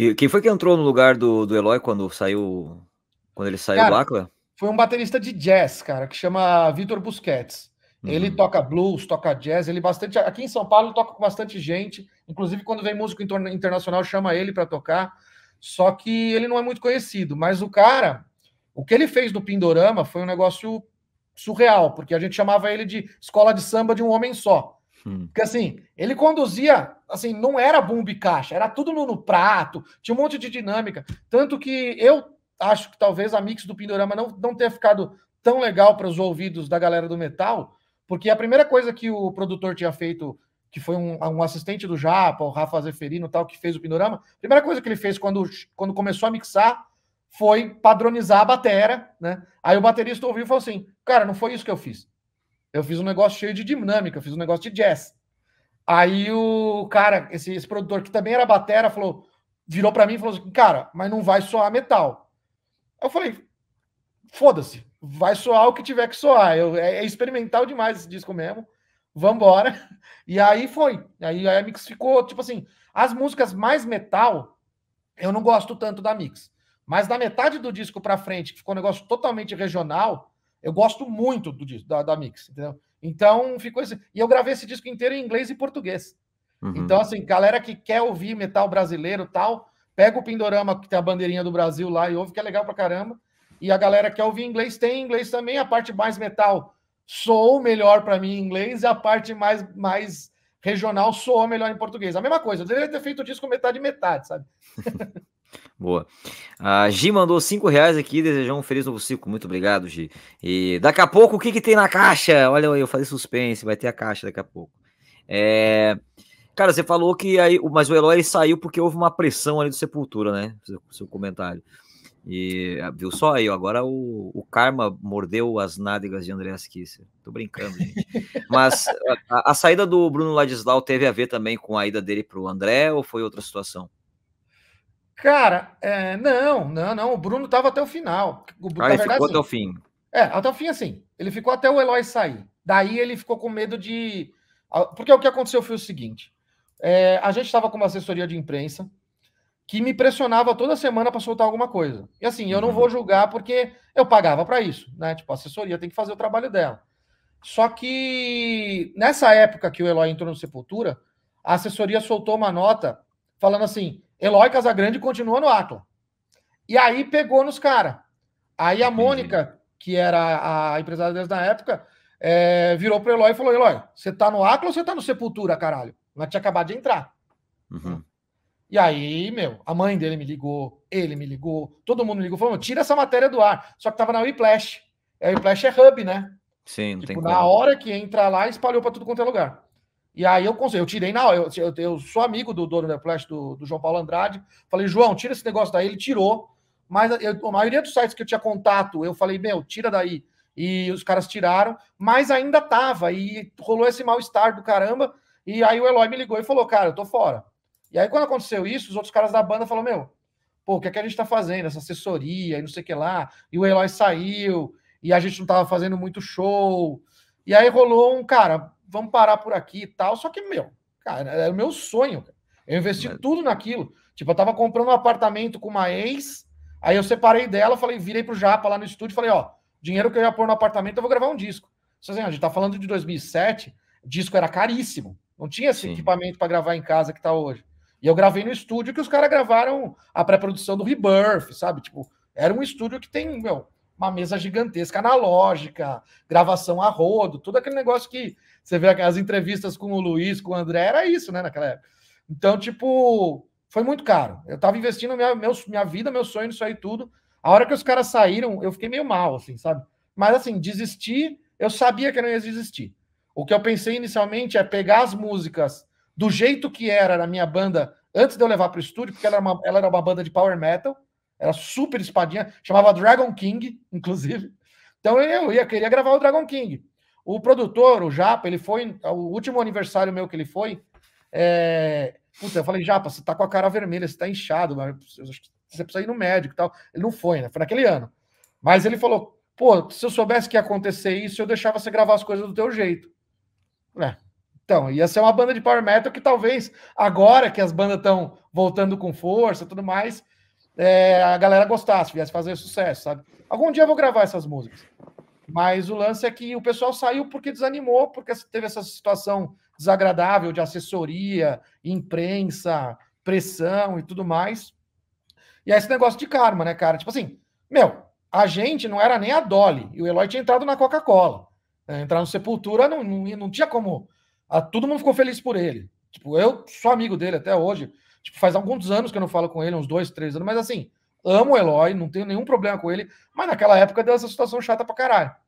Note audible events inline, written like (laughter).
E quem foi que entrou no lugar do, do Eloy quando saiu. Quando ele saiu cara, do Acla? Foi um baterista de jazz, cara, que chama Vitor Busquets. Uhum. Ele toca blues, toca jazz, ele bastante. Aqui em São Paulo toca com bastante gente. Inclusive, quando vem músico internacional, chama ele para tocar. Só que ele não é muito conhecido. Mas o cara, o que ele fez no Pindorama foi um negócio surreal, porque a gente chamava ele de escola de samba de um homem só. Hum. Porque assim, ele conduzia, assim, não era bumbo e caixa, era tudo no, no, prato, tinha um monte de dinâmica. Tanto que eu acho que talvez a mix do Pindorama não, não tenha ficado tão legal para os ouvidos da galera do metal, porque a primeira coisa que o produtor tinha feito, que foi um, um assistente do Japa, o Rafa Zeferino tal, que fez o Pindorama, a primeira coisa que ele fez quando, quando começou a mixar foi padronizar a batera, né? Aí o baterista ouviu e falou assim, cara, não foi isso que eu fiz. Eu fiz um negócio cheio de dinâmica, eu fiz um negócio de jazz. Aí o cara, esse, esse produtor que também era batera, falou, virou para mim e falou assim, cara, mas não vai soar metal. Eu falei, foda-se, vai soar o que tiver que soar. Eu, é, é experimental demais esse disco mesmo. Vambora. (laughs) E aí foi. Aí, aí a Mix ficou, tipo assim, as músicas mais metal, eu não gosto tanto da Mix. Mas da metade do disco para frente, que ficou um negócio totalmente regional, eu gosto muito do disco, da, da Mix, entendeu? Então ficou assim. E eu gravei esse disco inteiro em inglês e português. Uhum. Então, assim, galera que quer ouvir metal brasileiro tal, pega o Pindorama, que tem a bandeirinha do Brasil lá, e ouve, que é legal pra caramba. E a galera que quer ouvir inglês tem inglês também, a parte mais metal soou melhor para mim em inglês, e a parte mais, mais regional soou melhor em português. A mesma coisa, eu deveria ter feito o disco metade e metade, sabe? (laughs) Boa. A Gi mandou 5 reais aqui, desejou um feliz novo ciclo. Muito obrigado, Gi. E daqui a pouco, o que, que tem na caixa? Olha eu falei suspense, vai ter a caixa daqui a pouco. É... Cara, você falou que aí, mas o Eloy saiu porque houve uma pressão ali do Sepultura, né? Seu, seu comentário. E viu só aí, ó, agora o, o Karma mordeu as nádegas de André Kisser. Tô brincando, gente. Mas a, a, saída do Bruno Ladislau teve a ver também com a ida dele pro André ou foi outra situação? Cara, é, não, não, não. O Bruno estava até o final. O, ah, ele verdade, ficou até o assim, fim. É, até o fim, assim. Ele ficou até o Eloy sair. Daí ele ficou com medo de. Porque o que aconteceu foi o seguinte: é, a gente estava com uma assessoria de imprensa que me pressionava toda semana para soltar alguma coisa. E assim, eu não uhum. vou julgar porque eu pagava para isso, né? Tipo, a assessoria tem que fazer o trabalho dela. Só que nessa época que o Eloy entrou no Sepultura, a assessoria soltou uma nota falando assim: Eloy Casagrande continua no Atlas. E aí pegou nos caras. Aí a Mônica, que era a empresária deles na época, é, virou pro Eloy e falou: Eloy, você tá no Atlas ou você tá no Sepultura, caralho? Mas é tinha acabado de entrar. Uhum. E aí, meu, a mãe dele me ligou, ele me ligou, todo mundo me ligou, falou: tira essa matéria do ar. Só que tava na Whiplash. E a Whiplash é hub, né? Sim, não tipo, tem na como. hora que entra lá, espalhou para tudo quanto é lugar. E aí eu consegui, eu tirei na hora, eu, eu, eu, sou amigo do dono da Flash, do, do, João Paulo Andrade, falei, João, tira esse negócio daí, ele tirou, mas eu, a maioria dos sites que eu tinha contato, eu falei, meu, tira daí, e os caras tiraram, mas ainda tava, e rolou esse mal-estar do caramba, e aí o Eloy me ligou e falou, cara, eu tô fora. E aí quando aconteceu isso, os outros caras da banda falaram, meu, pô, o que é que a gente tá fazendo, essa assessoria, e não sei o que lá, e o Eloy saiu, e a gente não tava fazendo muito show, e aí rolou um, cara, vamos parar por aqui e tal. Só que, meu, cara, era o meu sonho. Eu investi Mas... tudo naquilo. Tipo, eu tava comprando um apartamento com uma ex, aí eu separei dela, falei, virei pro Japa lá no estúdio, falei, ó, dinheiro que eu ia pôr no apartamento, eu vou gravar um disco. Vocês assim, a gente tá falando de 2007, disco era caríssimo. Não tinha esse Sim. equipamento para gravar em casa que tá hoje. E eu gravei no estúdio que os caras gravaram a pré-produção do Rebirth, sabe? Tipo, era um estúdio que tem, meu, uma mesa gigantesca, analógica, gravação a rodo, todo aquele negócio que você vê as entrevistas com o Luiz, com o André, era isso, né, naquela época. Então, tipo, foi muito caro. Eu tava investindo minha, meu, minha vida, meu sonho nisso aí tudo. A hora que os caras saíram, eu fiquei meio mal, assim, sabe? Mas, assim, desistir, eu sabia que eu não ia desistir. O que eu pensei inicialmente é pegar as músicas do jeito que era na minha banda antes de eu levar para o estúdio, porque ela era, uma, ela era uma banda de power metal, era super espadinha, chamava Dragon King, inclusive. Então eu ia, queria gravar o Dragon King. O produtor, o Japa, ele foi. O último aniversário meu que ele foi. É... Puta, eu falei, Japa, você tá com a cara vermelha, você tá inchado, você precisa ir no médico e tal. Ele não foi, né? Foi naquele ano. Mas ele falou: pô, se eu soubesse que ia acontecer isso, eu deixava você gravar as coisas do teu jeito. né Então, ia ser uma banda de power metal que talvez agora que as bandas estão voltando com força tudo mais, é, a galera gostasse, viesse fazer sucesso, sabe? Algum dia eu vou gravar essas músicas. Mas o lance é que o pessoal saiu porque desanimou, porque teve essa situação desagradável de assessoria, imprensa, pressão e tudo mais. E é esse negócio de karma, né, cara? Tipo assim, meu, a gente não era nem a Dolly, e o Eloy tinha entrado na Coca-Cola. É, entrar no Sepultura não, não, não tinha como. A, todo mundo ficou feliz por ele. Tipo, eu sou amigo dele até hoje. Tipo, faz alguns anos que eu não falo com ele, uns dois, três anos, mas assim, amo o Eloy, não tenho nenhum problema com ele, mas naquela época deu essa situação chata pra caralho.